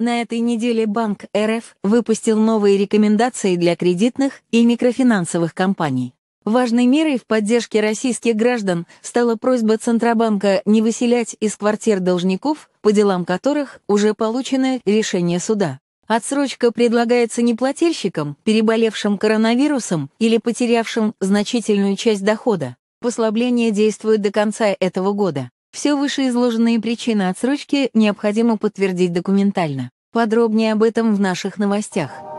На этой неделе Банк РФ выпустил новые рекомендации для кредитных и микрофинансовых компаний. Важной мерой в поддержке российских граждан стала просьба Центробанка не выселять из квартир должников, по делам которых уже получено решение суда. Отсрочка предлагается не неплательщикам, переболевшим коронавирусом или потерявшим значительную часть дохода. Послабление действует до конца этого года. Все вышеизложенные причины отсрочки необходимо подтвердить документально. Подробнее об этом в наших новостях.